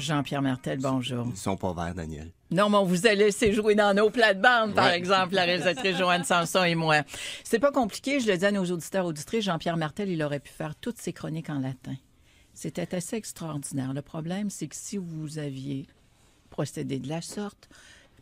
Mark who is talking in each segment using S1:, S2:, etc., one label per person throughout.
S1: Jean-Pierre Martel, bonjour. Ils sont pas verts, Daniel. Non, mais on vous a laissé jouer dans nos plates-bandes, par exemple, la réalisatrice Joanne Sanson et moi. C'est pas compliqué, je le dis à nos auditeurs auditrices, Jean-Pierre Martel, il aurait pu faire toutes ses chroniques en latin. C'était assez extraordinaire. Le problème, c'est que si vous aviez procédé de la sorte,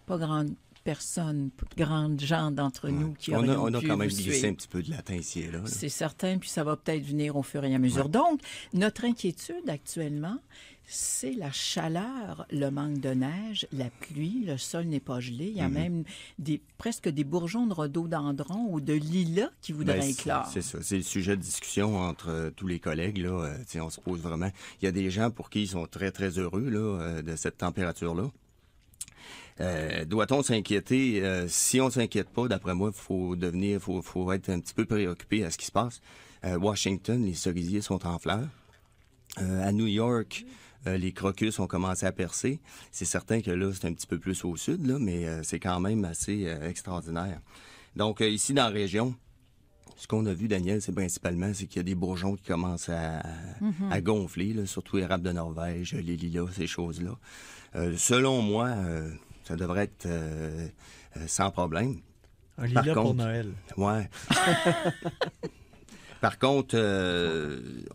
S1: pas grande personnes, grandes gens d'entre nous qui on on a quand même glissé un petit peu de latin ici là. C'est certain, puis ça va peut-être venir au fur et à mesure. Donc, notre inquiétude actuellement, c'est la chaleur, le manque de neige, la pluie, le sol n'est pas gelé. Il y a mm-hmm. même des, presque des bourgeons de rhododendron ou de lilas qui voudraient éclore. Ben, c'est
S2: ça. C'est le sujet de discussion entre euh, tous les collègues. Là, euh, on se pose vraiment. Il y a des gens pour qui ils sont très, très heureux euh, de cette température-là. Euh, doit-on s'inquiéter? Euh, si on s'inquiète pas, d'après moi, faut devenir, faut, faut être un petit peu préoccupé à ce qui se passe. Euh, Washington, les cerisiers sont en fleurs. à New York, les crocus ont commencé à percer. C'est certain que là, c'est un petit peu plus au sud, là, mais c'est quand même assez extraordinaire. Donc, ici, dans la région, ce qu'on a vu, Daniel, c'est principalement c'est qu'il y a des bourgeons qui commencent à, mm-hmm. gonfler, surtout les rap de Norvège, les lilas, ces choses-là. selon moi, ça devrait être euh, euh, sans problème. Un Par contre, pour Noël. Ouais. Par contre,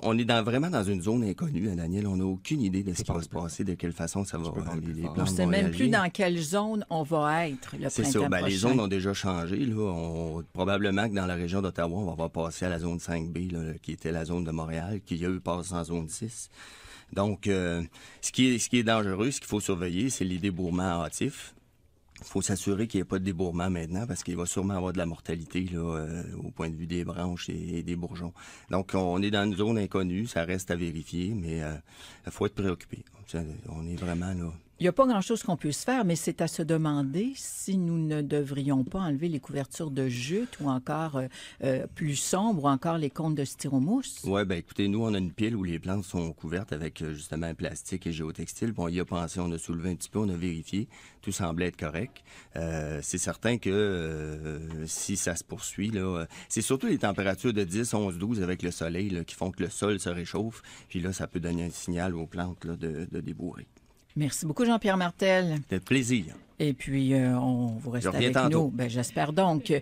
S2: on est vraiment dans une zone inconnue, hein, Daniel. On n'a aucune idée de ce qui va se passer, de quelle façon ça va. Euh, les, on ne sait même plus dans
S1: quelle zone on va être C'est ben, les zones ont
S2: déjà changé. probablement que dans la région d'Ottawa, on va passer à la zone 5B, qui était la zone de Montréal, qui a eu passe en zone 6. Donc, euh, ce, qui est, dangereux, ce qu'il faut surveiller, c'est les débourrements hâtifs. Il faut s'assurer qu'il n'y ait pas de débourrement maintenant parce qu'il va sûrement avoir de la mortalité euh, au point de vue des branches et, des bourgeons. Donc, on est dans une zone inconnue, ça reste à vérifier, mais il euh, faut être préoccupé. On est vraiment là.
S1: Il n'y a pas grand-chose qu'on puisse faire, mais c'est à se demander si nous ne devrions pas enlever les couvertures de jute ou encore euh, euh, plus sombres ou encore les comptes de styromousse.
S2: Oui, ben écoutez, nous, on a une pile où les plantes sont couvertes avec euh, justement un plastique et géotextile. Bon, il y a pensé, on a soulevé un petit peu, on a vérifié. Tout semblait être correct. c'est certain que si ça se poursuit, là, c'est surtout les températures de 10, 11, 12 avec le soleil qui font que le sol se réchauffe. Puis là, ça peut donner un signal aux plantes de débourrer.
S1: Merci beaucoup, Jean-Pierre Martel.
S2: C'était plaisir.
S1: Et puis, euh, on vous reste avec nous. Ben, J'espère donc.